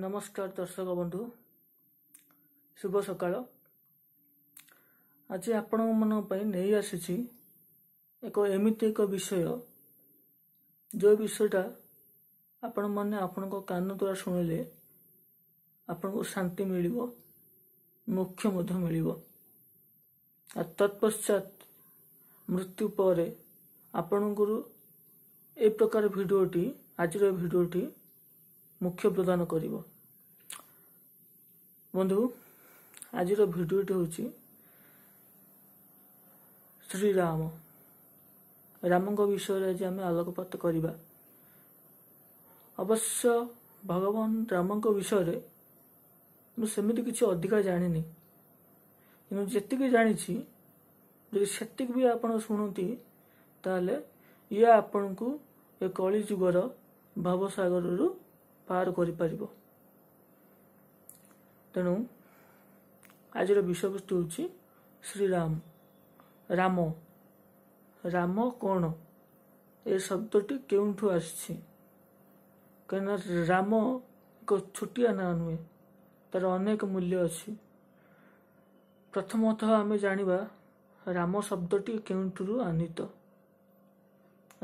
ନମସ୍କାର ଦର୍ଶକ ବନ୍ଧୁ ଶୁଭ ସକାଳ ଆଜି ଆପଣମାନଙ୍କ ପାଇଁ ନେଇ ଆସିଛି ଏକ ଏମିତି ଏକ ବିଷୟ ଯେଉଁ ବିଷୟଟା ଆପଣମାନେ ଆପଣଙ୍କ କାନ ଦ୍ୱାରା ଶୁଣିଲେ ଆପଣଙ୍କୁ ଶାନ୍ତି ମିଳିବ ମୁଖ୍ୟ ମଧ୍ୟ ମିଳିବ ଆଉ ତତ୍ପଶ୍ଚାତ ମୃତ୍ୟୁ ପରେ ଆପଣଙ୍କର ଏ ପ୍ରକାର ଭିଡ଼ିଓଟି ଆଜିର ଭିଡ଼ିଓଟି ମୁଖ୍ୟ ପ୍ରଦାନ କରିବ ବନ୍ଧୁ ଆଜିର ଭିଡ଼ିଓଟି ହେଉଛି ଶ୍ରୀରାମ ରାମଙ୍କ ବିଷୟରେ ଆଜି ଆମେ ଆଲୋକପାତ କରିବା ଅବଶ୍ୟ ଭଗବାନ ରାମଙ୍କ ବିଷୟରେ ମୁଁ ସେମିତି କିଛି ଅଧିକ ଜାଣିନି କିନ୍ତୁ ଯେତିକି ଜାଣିଛି ଯଦି ସେତିକି ବି ଆପଣ ଶୁଣନ୍ତି ତାହେଲେ ଇଏ ଆପଣଙ୍କୁ ଏ କଳିଯୁଗର ଭାବସାଗରରୁ ପାର କରିପାରିବ ତେଣୁ ଆଜିର ବିଷୟବସ୍ତୁ ହେଉଛି ଶ୍ରୀରାମ ରାମ ରାମ କ'ଣ ଏ ଶବ୍ଦଟି କେଉଁଠୁ ଆସିଛି କାହିଁକିନା ରାମ ଏକ ଛୋଟିଆ ନାଁ ନୁହେଁ ତା'ର ଅନେକ ମୂଲ୍ୟ ଅଛି ପ୍ରଥମତଃ ଆମେ ଜାଣିବା ରାମ ଶବ୍ଦଟି କେଉଁଠାରୁ ଆନିତ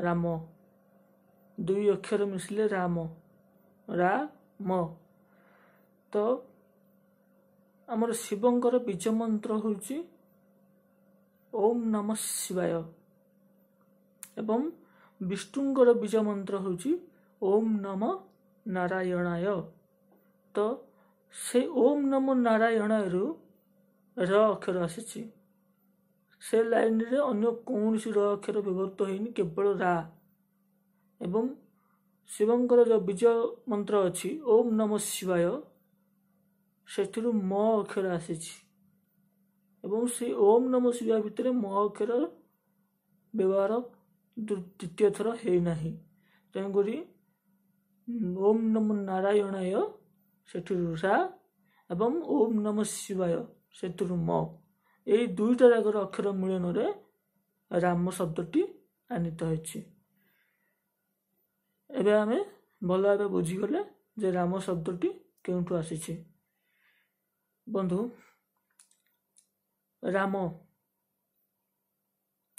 ରାମ ଦୁଇ ଅକ୍ଷର ମିଶିଲେ ରାମ ରାମ ତ ଆମର ଶିବଙ୍କର ବୀଜ ମନ୍ତ୍ର ହେଉଛି ଓମ୍ ନମ ଶିବାୟ ଏବଂ ବିଷ୍ଣୁଙ୍କର ବୀଜ ମନ୍ତ୍ର ହେଉଛି ଓମ୍ ନମ ନାରାୟଣାୟ ତ ସେ ଓମ୍ ନମ ନାରାୟଣାୟରୁ ର ଅକ୍ଷର ଆସିଛି ସେ ଲାଇନ୍ରେ ଅନ୍ୟ କୌଣସି ର ଅକ୍ଷର ବ୍ୟବହୃତ ହୋଇନି କେବଳ ରା ଏବଂ ଶିବଙ୍କର ଯେଉଁ ବିଜୟ ମନ୍ତ୍ର ଅଛି ଓମ୍ ନମ ଶିବାୟ ସେଥିରୁ ମ ଅକ୍ଷର ଆସିଛି ଏବଂ ସେ ଓମ୍ ନମ ଶିବାୟ ଭିତରେ ମ ଅକ୍ଷର ବ୍ୟବହାର ଦ୍ୱିତୀୟ ଥର ହେଇନାହିଁ ତେଣୁକରି ଓମ୍ ନମ ନାରାୟଣାୟ ସେଥିରୁ ସା ଏବଂ ଓମ୍ ନମ ଶିବାୟ ସେଥିରୁ ମ ଏଇ ଦୁଇଟା ଜାଗାର ଅକ୍ଷର ମିଳନରେ ରାମ ଶବ୍ଦଟି ଆନିତ ହୋଇଛି ଏବେ ଆମେ ଭଲ ଭାବେ ବୁଝିଗଲେ ଯେ ରାମ ଶବ୍ଦଟି କେଉଁଠୁ ଆସିଛି ବନ୍ଧୁ ରାମ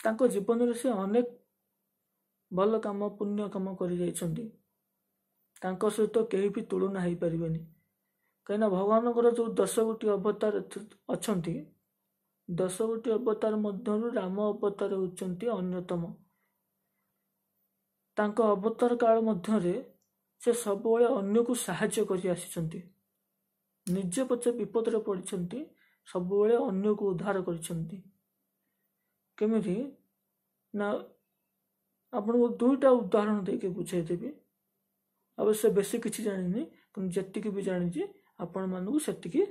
ତାଙ୍କ ଜୀବନରେ ସେ ଅନେକ ଭଲ କାମ ପୁଣ୍ୟ କାମ କରିଯାଇଛନ୍ତି ତାଙ୍କ ସହିତ କେହି ବି ତୁଳନା ହୋଇପାରିବେନି କାହିଁକିନା ଭଗବାନଙ୍କର ଯେଉଁ ଦଶ ଗୋଟି ଅବତାର ଅଛନ୍ତି ଦଶ ଗୋଟି ଅବତାର ମଧ୍ୟରୁ ରାମ ଅବତାର ହେଉଛନ୍ତି ଅନ୍ୟତମ ତାଙ୍କ ଅବତାର କାଳ ମଧ୍ୟରେ ସେ ସବୁବେଳେ ଅନ୍ୟକୁ ସାହାଯ୍ୟ କରି ଆସିଛନ୍ତି ନିଜେ ପଛେ ବିପଦରେ ପଡ଼ିଛନ୍ତି ସବୁବେଳେ ଅନ୍ୟକୁ ଉଦ୍ଧାର କରିଛନ୍ତି କେମିତି ନା ଆପଣଙ୍କୁ ଦୁଇଟା ଉଦାହରଣ ଦେଇକି ବୁଝାଇଦେବି ଅବଶ୍ୟ ବେଶୀ କିଛି ଜାଣିନି କିନ୍ତୁ ଯେତିକି ବି ଜାଣିଛି ଆପଣମାନଙ୍କୁ ସେତିକି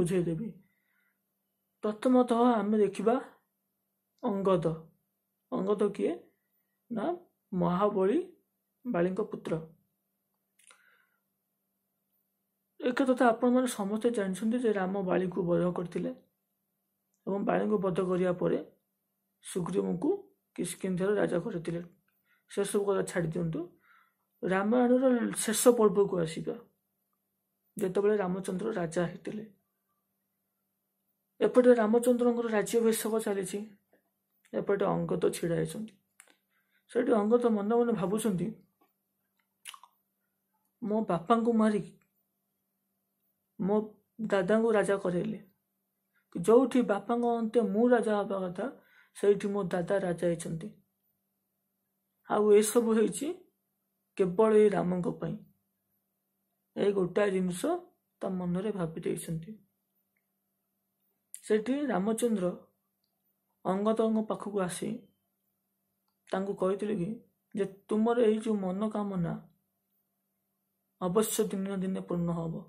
ବୁଝାଇଦେବି ପ୍ରଥମତଃ ଆମେ ଦେଖିବା ଅଙ୍ଗଦ ଅଙ୍ଗଦ କିଏ ନା ମହାବଳୀ ବାଳୀଙ୍କ ପୁତ୍ର ଏକ ତଥା ଆପଣମାନେ ସମସ୍ତେ ଜାଣିଛନ୍ତି ଯେ ରାମ ବାଳୀଙ୍କୁ ବଧ କରିଥିଲେ ଏବଂ ବାଳୀଙ୍କୁ ବଧ କରିବା ପରେ ସୁଗ୍ରୀବଙ୍କୁ କିସ୍କିନ୍ଧର ରାଜା କରିଥିଲେ ସେସବୁ କଥା ଛାଡ଼ି ଦିଅନ୍ତୁ ରାମାୟଣର ଶେଷ ପର୍ବକୁ ଆସିବା ଯେତେବେଳେ ରାମଚନ୍ଦ୍ର ରାଜା ହେଇଥିଲେ ଏପଟେ ରାମଚନ୍ଦ୍ରଙ୍କର ରାଜ୍ୟ ବୈଷକ ଚାଲିଛି ଏପଟେ ଅଙ୍ଗତ ଛିଡ଼ା ହେଇଛନ୍ତି ସେଠି ଅଙ୍ଗତ ମନେ ମନେ ଭାବୁଛନ୍ତି ମୋ ବାପାଙ୍କୁ ମାରିକି ମୋ ଦାଦାଙ୍କୁ ରାଜା କରେଇଲେ ଯେଉଁଠି ବାପାଙ୍କ ଅନ୍ତେ ମୁଁ ରାଜା ହେବା କଥା ସେଇଠି ମୋ ଦାଦା ରାଜା ହେଇଛନ୍ତି ଆଉ ଏସବୁ ହେଇଛି କେବଳ ଏଇ ରାମଙ୍କ ପାଇଁ ଏଇ ଗୋଟାଏ ଜିନିଷ ତା ମନରେ ଭାବି ଦେଇଛନ୍ତି ସେଠି ରାମଚନ୍ଦ୍ର ଅଙ୍ଗତଙ୍କ ପାଖକୁ ଆସି ତାଙ୍କୁ କହିଥିଲେ କି ଯେ ତୁମର ଏହି ଯେଉଁ ମନୋକାମନା ଅବଶ୍ୟ ଦିନେ ଦିନେ ପୂର୍ଣ୍ଣ ହେବ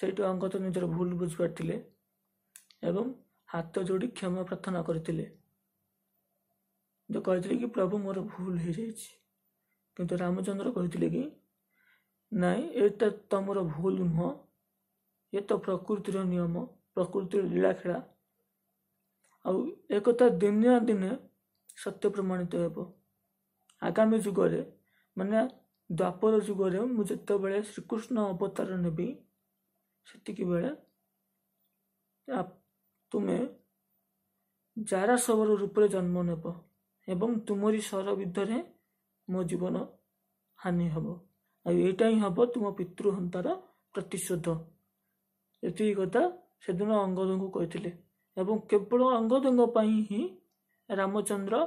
ସେଇଠୁ ଅଙ୍ଗତ ନିଜର ଭୁଲ ବୁଝିପାରିଥିଲେ ଏବଂ ହାତ ଯୋଡ଼ି କ୍ଷମା ପ୍ରାର୍ଥନା କରିଥିଲେ ଯେ କହିଥିଲେ କି ପ୍ରଭୁ ମୋର ଭୁଲ ହେଇଯାଇଛି କିନ୍ତୁ ରାମଚନ୍ଦ୍ର କହିଥିଲେ କି ନାଇଁ ଏଇଟା ତମର ଭୁଲ ନୁହଁ ଏ ତ ପ୍ରକୃତିର ନିୟମ ପ୍ରକୃତିର ଲୀଳାଖେଳା ଆଉ ଏକଥା ଦିନେ ଦିନେ ସତ୍ୟ ପ୍ରମାଣିତ ହେବ ଆଗାମୀ ଯୁଗରେ ମାନେ ଦ୍ୱାପର ଯୁଗରେ ମୁଁ ଯେତେବେଳେ ଶ୍ରୀକୃଷ୍ଣ ଅବତାର ନେବି ସେତିକି ବେଳେ ତୁମେ ଯାରା ଶବର ରୂପରେ ଜନ୍ମ ନେବ ଏବଂ ତୁମରି ସ୍ୱର ବିଦ୍ଧରେ ମୋ ଜୀବନ ହାନି ହେବ ଆଉ ଏଇଟା ହିଁ ହେବ ତୁମ ପିତୃହନ୍ତାର ପ୍ରତିଶୋଧ ଏତିକି କଥା ସେଦିନ ଅଙ୍ଗଦଙ୍କୁ କହିଥିଲେ ଏବଂ କେବଳ ଅଙ୍ଗଦଙ୍କ ପାଇଁ ହିଁ ରାମଚନ୍ଦ୍ର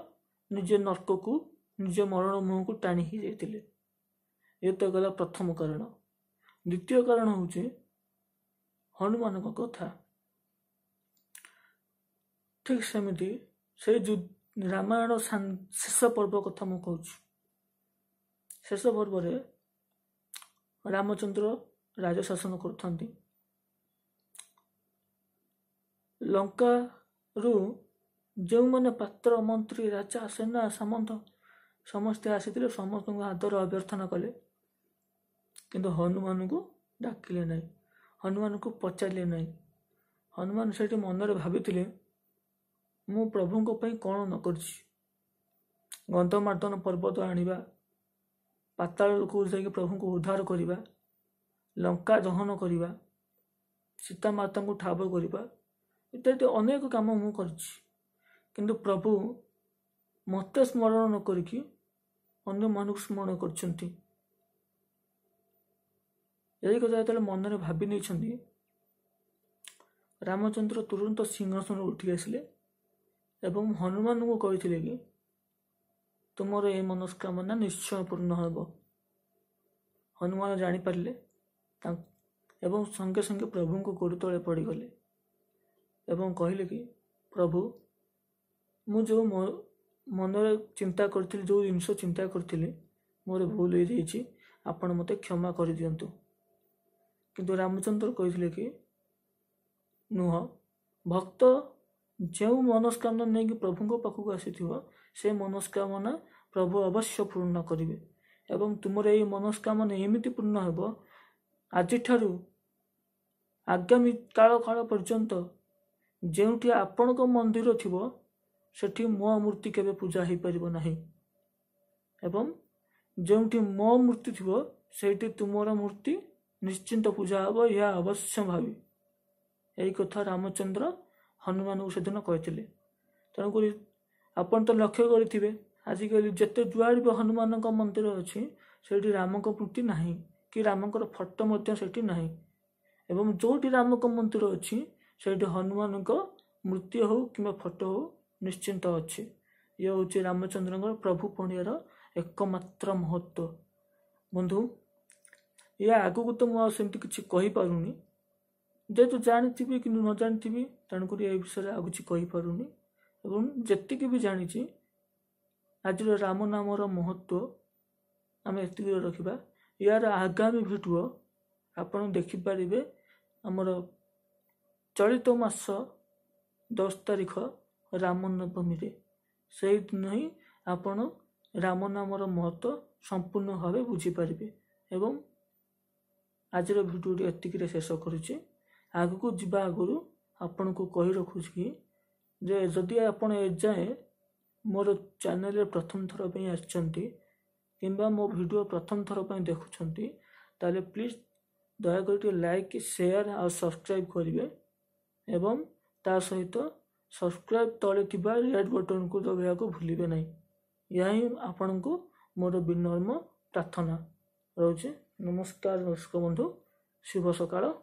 ନିଜ ନର୍କକୁ ନିଜ ମରଣ ମୁହଁକୁ ଟାଣି ହୋଇଯାଇଥିଲେ ଏ ତ ଗଲା ପ୍ରଥମ କାରଣ ଦ୍ୱିତୀୟ କାରଣ ହେଉଛି ହନୁମାନଙ୍କ କଥା ଠିକ ସେମିତି ସେ ରାମାୟଣ ଶେଷ ପର୍ବ କଥା ମୁଁ କହୁଛି ଶେଷ ପର୍ବରେ ରାମଚନ୍ଦ୍ର ରାଜଶାସନ କରୁଥାନ୍ତି ଲଙ୍କାରୁ ଯେଉଁମାନେ ପାତ୍ର ମନ୍ତ୍ରୀ ରାଜା ସେନା ସାମନ୍ତ ସମସ୍ତେ ଆସିଥିଲେ ସମସ୍ତଙ୍କୁ ଆଦର ଅଭ୍ୟର୍ଥନା କଲେ କିନ୍ତୁ ହନୁମାନଙ୍କୁ ଡାକିଲେ ନାହିଁ ହନୁମାନଙ୍କୁ ପଚାରିଲେ ନାହିଁ ହନୁମାନ ସେଠି ମନରେ ଭାବିଥିଲେ ମୁଁ ପ୍ରଭୁଙ୍କ ପାଇଁ କ'ଣ ନ କରିଛି ଗନ୍ଧମାର୍ଦ୍ଦନ ପର୍ବତ ଆଣିବା ପାତାଳକୁ ଯାଇକି ପ୍ରଭୁଙ୍କୁ ଉଦ୍ଧାର କରିବା ଲଙ୍କା ଦହନ କରିବା ସୀତାମାତାଙ୍କୁ ଠାବ କରିବା ଇତ୍ୟାଦି ଅନେକ କାମ ମୁଁ କରିଛି କିନ୍ତୁ ପ୍ରଭୁ ମୋତେ ସ୍ମରଣ ନ କରିକି ଅନ୍ୟମାନଙ୍କୁ ସ୍ମରଣ କରିଛନ୍ତି ଏହି କଥା ଯେତେବେଳେ ମନରେ ଭାବି ନେଇଛନ୍ତି ରାମଚନ୍ଦ୍ର ତୁରନ୍ତ ସିଂହାସନରୁ ଉଠି ଆସିଲେ ଏବଂ ହନୁମାନଙ୍କୁ କହିଥିଲେ କି ତୁମର ଏ ମନସ୍କାମନା ନିଶ୍ଚୟ ପୂର୍ଣ୍ଣ ହେବ ହନୁମାନ ଜାଣିପାରିଲେ ତା ଏବଂ ସଙ୍ଗେ ସଙ୍ଗେ ପ୍ରଭୁଙ୍କ ଗୋରୁ ତଳେ ପଡ଼ିଗଲେ ଏବଂ କହିଲେ କି ପ୍ରଭୁ ମୁଁ ଯେଉଁ ମୋ ମନରେ ଚିନ୍ତା କରିଥିଲି ଯେଉଁ ଜିନିଷ ଚିନ୍ତା କରିଥିଲି ମୋର ଭୁଲ ହୋଇଯାଇଛି ଆପଣ ମୋତେ କ୍ଷମା କରିଦିଅନ୍ତୁ କିନ୍ତୁ ରାମଚନ୍ଦ୍ର କହିଥିଲେ କି ନୁହଁ ଭକ୍ତ ଯେଉଁ ମନସ୍କାମନା ନେଇକି ପ୍ରଭୁଙ୍କ ପାଖକୁ ଆସିଥିବ ସେ ମନସ୍କାମନା ପ୍ରଭୁ ଅବଶ୍ୟ ପୂର୍ଣ୍ଣ କରିବେ ଏବଂ ତୁମର ଏହି ମନସ୍କାମନା ଏମିତି ପୂର୍ଣ୍ଣ ହେବ ଆଜିଠାରୁ ଆଗାମୀ କାଳ କାଳ ପର୍ଯ୍ୟନ୍ତ ଯେଉଁଠି ଆପଣଙ୍କ ମନ୍ଦିର ଥିବ ସେଠି ମୋ ମୂର୍ତ୍ତି କେବେ ପୂଜା ହୋଇପାରିବ ନାହିଁ ଏବଂ ଯେଉଁଠି ମୋ ମୂର୍ତ୍ତି ଥିବ ସେଇଠି ତୁମର ମୂର୍ତ୍ତି ନିଶ୍ଚିନ୍ତ ପୂଜା ହେବ ଏହା ଅବଶ୍ୟ ଭାବି ଏହି କଥା ରାମଚନ୍ଦ୍ର ହନୁମାନଙ୍କୁ ସେଦିନ କହିଥିଲେ ତେଣୁକରି ଆପଣ ତ ଲକ୍ଷ୍ୟ କରିଥିବେ ଆଜିକାଲି ଯେତେ ଯୁଆଡ଼େ ବି ହନୁମାନଙ୍କ ମନ୍ଦିର ଅଛି ସେଇଠି ରାମଙ୍କ ମୂର୍ତ୍ତି ନାହିଁ କି ରାମଙ୍କର ଫଟୋ ମଧ୍ୟ ସେଇଠି ନାହିଁ ଏବଂ ଯେଉଁଠି ରାମଙ୍କ ମନ୍ଦିର ଅଛି ସେଇଠି ହନୁମାନଙ୍କ ମୃତ୍ୟୁ ହେଉ କିମ୍ବା ଫଟୋ ହେଉ ନିଶ୍ଚିନ୍ତ ଅଛି ଇଏ ହେଉଛି ରାମଚନ୍ଦ୍ରଙ୍କ ପ୍ରଭୁ ପଣିଆର ଏକମାତ୍ର ମହତ୍ଵ ବନ୍ଧୁ ଇଏ ଆଗକୁ ତ ମୁଁ ଆଉ ସେମିତି କିଛି କହିପାରୁନି ଯେହେତୁ ଜାଣିଥିବି କିନ୍ତୁ ନ ଜାଣିଥିବି ତେଣୁକରି ଏ ବିଷୟରେ ଆଉ କିଛି କହିପାରୁନି ଏବଂ ଯେତିକି ବି ଜାଣିଛି ଆଜିର ରାମ ନାମର ମହତ୍ଵ ଆମେ ଏତିକି ରଖିବା ଏହାର ଆଗାମୀ ଭିଡ଼ିଓ ଆପଣ ଦେଖିପାରିବେ ଆମର ଚଳିତ ମାସ ଦଶ ତାରିଖ ରାମନବମୀରେ ସେଇଦିନ ହିଁ ଆପଣ ରାମ ନାମର ମହତ୍ତ୍ଵ ସମ୍ପୂର୍ଣ୍ଣ ଭାବେ ବୁଝିପାରିବେ ଏବଂ ଆଜିର ଭିଡ଼ିଓଟି ଏତିକିରେ ଶେଷ କରୁଛି ଆଗକୁ ଯିବା ଆଗରୁ ଆପଣଙ୍କୁ କହି ରଖୁଛି କି ଯେ ଯଦି ଆପଣ ଏଯାଏଁ ମୋର ଚ୍ୟାନେଲ୍ରେ ପ୍ରଥମ ଥର ପାଇଁ ଆସିଛନ୍ତି କିମ୍ବା ମୋ ଭିଡ଼ିଓ ପ୍ରଥମ ଥର ପାଇଁ ଦେଖୁଛନ୍ତି ତାହେଲେ ପ୍ଲିଜ୍ ଦୟାକରି ଟିକେ ଲାଇକ୍ ସେୟାର୍ ଆଉ ସବସ୍କ୍ରାଇବ୍ କରିବେ ଏବଂ ତା ସହିତ ସବସ୍କ୍ରାଇବ୍ ତଳେ ଥିବା ରେଡ଼୍ ବଟନ୍କୁ ଦବାଇବାକୁ ଭୁଲିବେ ନାହିଁ ଏହା ହିଁ ଆପଣଙ୍କୁ ମୋର ବିନମ୍ର ପ୍ରାର୍ଥନା ରହୁଛି ନମସ୍କାର ଦର୍ଶକ ବନ୍ଧୁ ଶୁଭ ସକାଳ